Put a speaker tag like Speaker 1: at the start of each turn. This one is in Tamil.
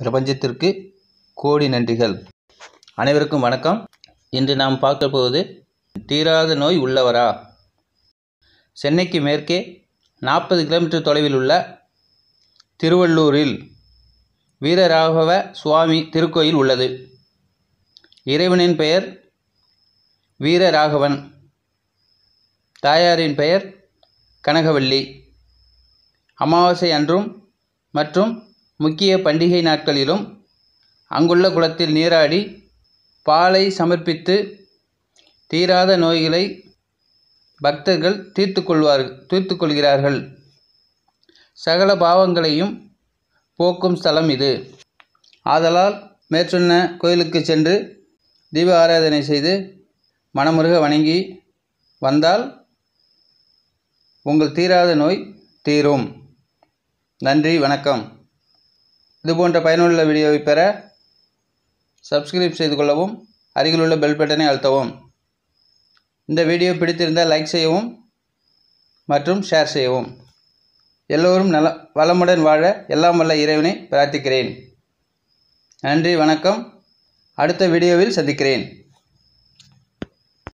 Speaker 1: பிரபஞ்சத்திற்கு கோடி நன்றிகள் அனைவருக்கும் வணக்கம் இன்று நாம் பார்க்க போவது தீராத நோய் உள்ளவரா சென்னைக்கு மேற்கே நாற்பது கிலோமீட்டர் தொலைவில் உள்ள திருவள்ளூரில் வீரராகவ சுவாமி திருக்கோயில் உள்ளது இறைவனின் பெயர் வீரராகவன் தாயாரின் பெயர் கனகவள்ளி அமாவாசை அன்றும் மற்றும் முக்கிய பண்டிகை நாட்களிலும் அங்குள்ள குளத்தில் நீராடி பாலை சமர்ப்பித்து தீராத நோய்களை பக்தர்கள் தீர்த்து கொள்வார்கள் தீர்த்து கொள்கிறார்கள் சகல பாவங்களையும் போக்கும் ஸ்தலம் இது ஆதலால் மேற்சொன்ன கோயிலுக்கு சென்று தீப ஆராதனை செய்து மனமுருக வணங்கி வந்தால் உங்கள் தீராத நோய் தீரும் நன்றி வணக்கம் இது போன்ற பயனுள்ள வீடியோவை பெற சப்ஸ்கிரைப் செய்து கொள்ளவும் அருகில் உள்ள பெல் பட்டனை அழுத்தவும் இந்த வீடியோ பிடித்திருந்தால் லைக் செய்யவும் மற்றும் ஷேர் செய்யவும் எல்லோரும் நல வளமுடன் வாழ எல்லாம் வல்ல இறைவனை பிரார்த்திக்கிறேன் நன்றி வணக்கம் அடுத்த வீடியோவில் சந்திக்கிறேன்